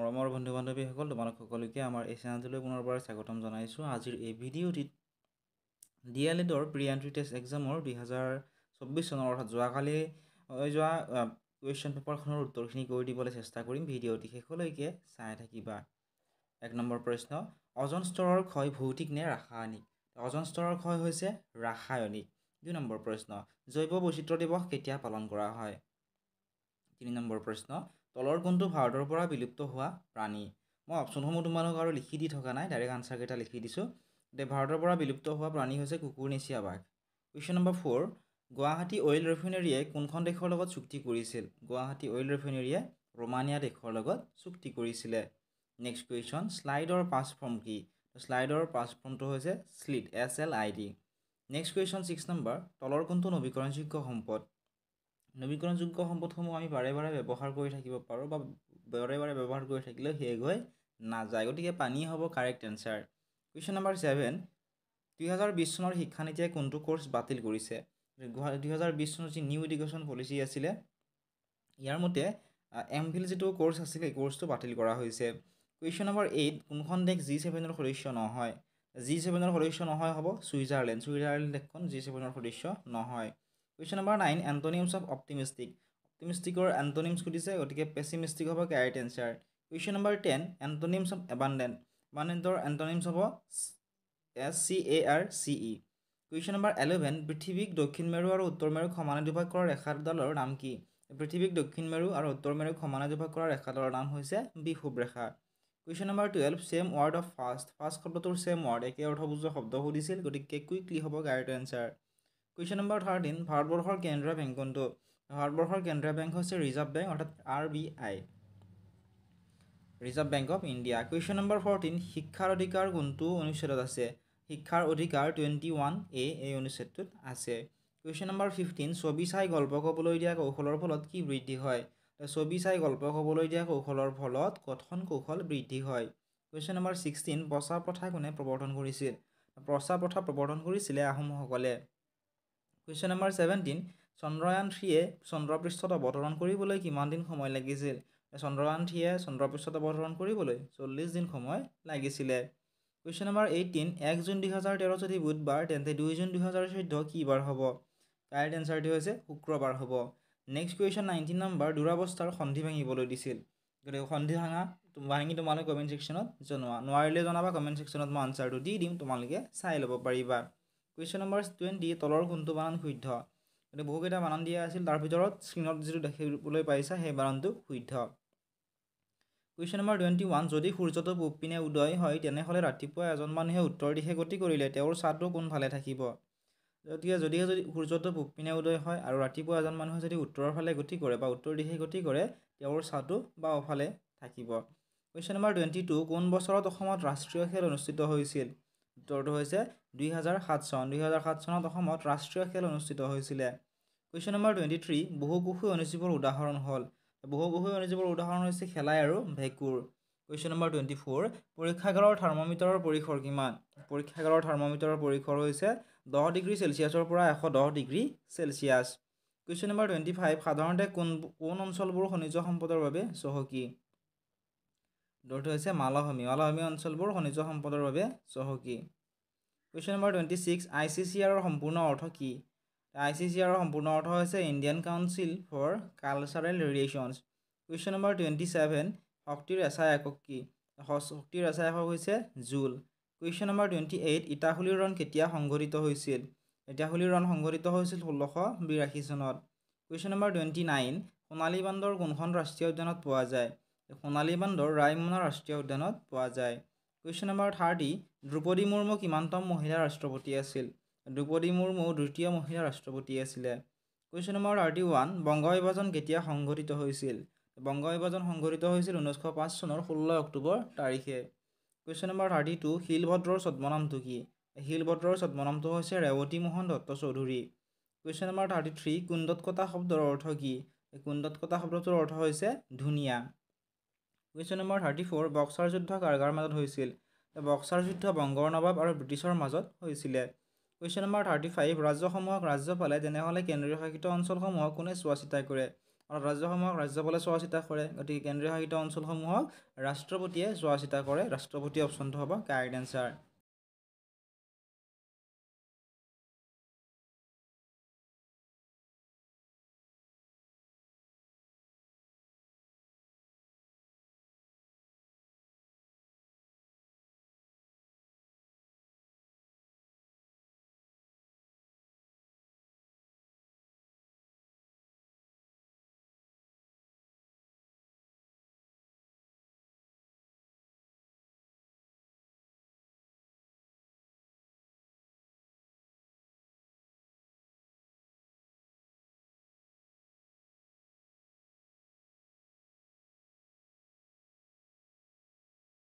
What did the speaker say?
মৰমৰ বন্ধু বান্ধৱীসকল তোমালোক সকলোকে আমাৰ এই চেনেলটোলৈ পুনৰবাৰ স্বাগতম জনাইছোঁ আজিৰ এই ভিডিঅ'টিত ডি এল এডৰ প্ৰি এণ্ট্ৰি টেষ্ট এক্সামৰ দুহেজাৰ চৌব্বিছ চনৰ অৰ্থাৎ যোৱাকালি যোৱা কুৱেশ্যন পেপাৰখনৰ উত্তৰখিনি কৰি দিবলৈ চেষ্টা কৰিম ভিডিঅ'টি শেষলৈকে চাই থাকিবা এক নম্বৰ প্ৰশ্ন অজন স্তৰৰ ক্ষয় ভৌতিক নে ৰাসায়নিক অজন স্তৰৰ ক্ষয় হৈছে ৰাসায়নিক দুই নম্বৰ প্ৰশ্ন জৈৱ বৈচিত্ৰ দিৱস কেতিয়া পালন কৰা হয় তিনি নম্বৰ প্ৰশ্ন তলৰ কোনটো ভাৰতৰ পৰা বিলুপ্ত হোৱা প্ৰাণী মই অপশ্যনসমূহ তোমালোক আৰু লিখি দি থকা নাই ডাইৰেক্ট আনচাৰকেইটা লিখি দিছোঁ যে ভাৰতৰ পৰা বিলুপ্ত হোৱা প্ৰাণী হৈছে কুকুৰ নেচিয়া বাঘ question number four Guwahati oil ৰিফাইনেৰীয়ে কোনখন দেশৰ লগত চুক্তি কৰিছিল গুৱাহাটী অইল ৰিফাইনেৰীয়ে ৰোমানিয়া দেশৰ লগত চুক্তি কৰিছিলে নেক্সট কুৱেশ্যন শ্লাইডৰ পাছ ফৰ্ম কি শ্লাইডৰ পাছ পাছফৰ্মটো হৈছে শ্লিট S L I D next question six number তলৰ কোনটো নবীকৰণযোগ্য সম্পদ নবীকৰণযোগ্য সম্পদসমূহ আমি বাৰে বাৰে ব্যৱহাৰ কৰি থাকিব পাৰোঁ বা বাৰে বাৰে ব্যৱহাৰ কৰি থাকিলেও সেই গৈ নাযায় গতিকে পানী হ'ব correct answer question number seven দুহেজাৰ বিছ চনৰ শিক্ষানীতিয়ে কোনটো কোৰ্ছ বাতিল কৰিছে দুহেজাৰ বিছ চনৰ যি নিউ এডুকেশ্যন পলিচি আছিলে ইয়াৰ মতে এম ফিল যিটো কোৰ্ছ আছিলে সেই কোৰ্ছটো বাতিল কৰা হৈছে কুৱেশ্যন নম্বৰ এইট কোনখন দেশ জি ছেভেনৰ সদস্য নহয় জি ছেভেনৰ সদস্য নহয় হ'ব ছুইজাৰলেণ্ড ছুইজাৰলেণ্ড দেশখন জি ছেভেনৰ সদস্য নহয় question number nine antonyms of optimistic অপ্টিমিষ্টিকৰ এণ্টনিমছ সুধিছে গতিকে পেচিমিষ্টিক হ'ব correct answer question number ten antonyms of abundant এবাণ্ডেণ্টৰ এণ্টনিমছ হ'ব S C A R C E question number eleven পৃথিৱীক দক্ষিণ মেৰু আৰু উত্তৰ মেৰুক সমানে দুভাগ কৰা ৰেখাডালৰ নাম কি পৃথিৱীক দক্ষিণ মেৰু আৰু উত্তৰ মেৰুক সমানে দুভাগ কৰা ৰেখাডালৰ নাম হৈছে বিষুব ৰেখা question number twelve same word of fast fast শব্দটোৰ ছেম ৱৰ্ড একে অৰ্থবোজৰ শব্দ সুধিছিল গতিকে কুইকলি হ'ব গাড়ীটো এনচাৰ কুৱেশ্যন নম্বৰ থাৰ্টিন ভাৰতবৰ্ষৰ কেন্দ্ৰীয় বেংক কোনটো ভাৰতবৰ্ষৰ কেন্দ্ৰীয় বেংক হৈছে ৰিজাৰ্ভ বেংক অৰ্থাৎ R B I reserve bank of India question number fourteen শিক্ষাৰ অধিকাৰ কোনটো অনুচ্ছেদত আছে শিক্ষাৰ অধিকাৰ টুৱেণ্টি ওৱান এ এই অনুচ্ছেদটোত আছে কুৱেশ্যন নম্বৰ ফিফটিন ছবি চাই গল্প ক'বলৈ দিয়া কৌশলৰ ফলত কি বৃদ্ধি হয় ছবি চাই গল্প ক'বলৈ দিয়া কৌশলৰ ফলত কথন কৌশল বৃদ্ধি হয় কুৱেশ্যন নম্বৰ ছিক্সটিন প্ৰচাৰ প্ৰথা কোনে প্ৰৱৰ্তন কৰিছিল প্ৰচাৰ প্ৰথা প্ৰৱৰ্তন কৰিছিলে আহোমসকলে কুৱেশ্যন নম্বৰ ছেভেণ্টিন চন্দ্ৰয়ান থ্ৰীয়ে চন্দ্ৰপৃষ্ঠত অৱতৰণ কৰিবলৈ কিমান দিন সময় লাগিছিল চন্দ্ৰয়ান থ্ৰীয়ে চন্দ্ৰপৃষ্ঠত অৱতৰণ কৰিবলৈ চল্লিছ দিন সময় লাগিছিলে কুৱেশ্যন নম্বৰ এইটিন এক জুন দুহেজাৰ তেৰ যদি বুধবাৰ তেন্তে দুই জুন দুহেজাৰ চৈধ্য কি বাৰ হ'ব কাৰেণ্ট এনচাৰটো হৈছে শুক্ৰবাৰ হ'ব নেক্সট কুৱেশ্যন নাইণ্টিন নম্বৰ দুৰাৱস্থাৰ সন্ধি ভাঙিবলৈ দিছিল গতিকে সন্ধি ভাঙা ভাঙি তোমালোকে কমেণ্ট ছেকশ্যনত জনোৱা নোৱাৰিলে জনাবা কমেণ্ট ছেকশ্যনত মই আনচাৰটো দি দিম তোমালোকে চাই ল'ব পাৰিবা কুৱেশ্যন নম্বৰ টুৱেণ্টি তলৰ কোনটো বানান শুদ্ধ গতিকে বহুকেইটা বানান দিয়া আছিল তাৰ ভিতৰত স্ক্ৰীণত যিটো দেখিবলৈ পাইছা সেই বানানটো শুদ্ধ কুৱেশ্যন নম্বৰ টুৱেণ্টি ওৱান যদি সূৰ্যটো পূব পিনে উদয় হয় তেনেহ'লে ৰাতিপুৱা এজন মানুহে উত্তৰ দিশে গতি কৰিলে তেওঁৰ ছাঁটো কোনফালে থাকিব গতিকে যদিহে যদি সূৰ্যটো পূব পিনে উদয় হয় আৰু ৰাতিপুৱা এজন মানুহে যদি উত্তৰৰ ফালে গতি কৰে বা উত্তৰ দিশে গতি কৰে তেওঁৰ ছাঁটো বা অফালে থাকিব কুৱেশ্যন নম্বৰ টুৱেণ্টি টু কোন বছৰত অসমত ৰাষ্ট্ৰীয় খেল অনুষ্ঠিত হৈছিল উত্তৰটো হৈছে দুই হাজাৰ সাত চন দুই হাজাৰ সাত চনত অসমত ৰাষ্ট্ৰীয় খেল অনুষ্ঠিত হৈছিলে কুৱেশ্যন নম্বৰ টুৱেণ্টি থ্ৰী বহুকুশী অনুজীৱৰ উদাহৰণ হ'ল বহুকুশী অনুজীৱৰ উদাহৰণ হৈছে খেলাই আৰু ভেঁকুৰ কুৱেশ্যন নম্বৰ টুৱেণ্টি ফ'ৰ পৰীক্ষাগাৰৰ থাৰ্মমিটাৰৰ পৰিসৰ কিমান পৰীক্ষাগাৰৰ থাৰ্মমিটাৰৰ পৰিসৰ হৈছে দহ ডিগ্ৰী চেলচিয়াছৰ পৰা এশ দহ degree Celsius question number twenty five সাধাৰণতে কোন কোন অঞ্চলবোৰ খনিজ সম্পদৰ বাবে চহকী দৌৰটো হৈছে মালভূমি মালভূমি অঞ্চলবোৰ খনিজ সম্পদৰ বাবে চহকী question number twenty six I C C আৰৰ সম্পূৰ্ণ অৰ্থ কি আই চি চি আৰৰ সম্পূৰ্ণ অৰ্থ হৈছে Indian council for cultural relations question number twenty seven শক্তিৰ এছাই একক কি শক্তিৰ এছাই একক হৈছে জোল কুৱেশ্যন নম্বৰ টুৱেণ্টি এইট ইটা ইটাহুলিৰ ৰণ কেতিয়া সংঘটিত হৈছিল ইটা ইটাহুলিৰ ৰণ সংঘটিত হৈছিল ষোল্লশ বিৰাশী চনত কুৱেশ্যন নম্বৰ টুৱেণ্টি নাইন সোণালী বান্দৰ কোনখন ৰাষ্ট্ৰীয় উদ্যানত পোৱা যায় সোণালী বান্দৰ ৰায়মোনা ৰাষ্ট্ৰীয় উদ্যানত পোৱা যায় question number thirty Draupadi Murmu কিমানতম মহিলা ৰাষ্ট্ৰপতি আছিল দ্ৰৌপদী মুৰ্মু দ্বিতীয় মহিলা ৰাষ্ট্ৰপতি আছিলে question number thirty one Banga বিভাজন কেতিয়া সংঘটিত হৈছিল বংগ বিভাজন সংঘটিত হৈছিল ঊনৈছশ পাঁচ চনৰ ষোল্ল অক্টোবৰ তাৰিখে কুৱেশ্যন নম্বৰ থাৰ্টি টু শিলভদ্ৰৰ ছদ্মনামটো কি শিলভদ্ৰৰ ছদ্মনামটো হৈছে Rebati Mohan Dutta Choudhury question number thirty three কুণ্ডত কটা শব্দৰ অৰ্থ কি কুণ্ডত কটা শব্দটোৰ অৰ্থ হৈছে ধুনীয়া question number thirty four Buxar যুদ্ধ কাৰগাৰ মাজত হৈছিল বক্সাৰ যুদ্ধ বংগৰ নবাব আৰু ব্ৰিটিছৰ মাজত হৈছিলে কুৱেশ্যন নম্বৰ থাৰ্টি ফাইভ ৰাজ্যসমূহক ৰাজ্যপালে তেনেহ'লে কেন্দ্ৰীয় শাসিত অঞ্চলসমূহক কোনে চোৱা চিতা কৰে আৰু ৰাজ্যসমূহক ৰাজ্যপালে চোৱা চিতা কৰে গতিকে কেন্দ্ৰীয় শাসিত অঞ্চলসমূহক ৰাষ্ট্ৰপতিয়ে চোৱা চিতা কৰে ৰাষ্ট্ৰপতি অপশ্যনটো হ'ব কাৰেক্ট এনচাৰ